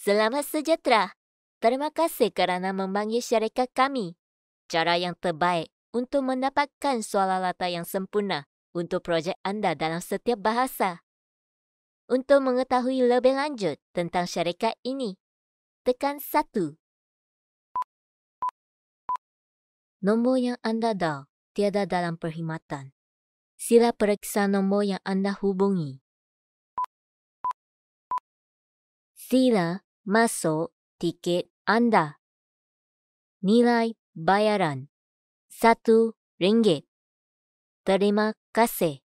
Selamat sejahtera. Terima kasih kerana membangi syarikat kami. Cara yang terbaik untuk mendapatkan suara lata yang sempurna untuk projek anda dalam setiap bahasa. Untuk mengetahui lebih lanjut tentang syarikat ini, tekan satu. Nombor yang anda dah tiada dalam perkhidmatan. Sila periksa nombor yang anda hubungi. Sila masuk tiket anda. Nilai bayaran RM1. Terima kasih.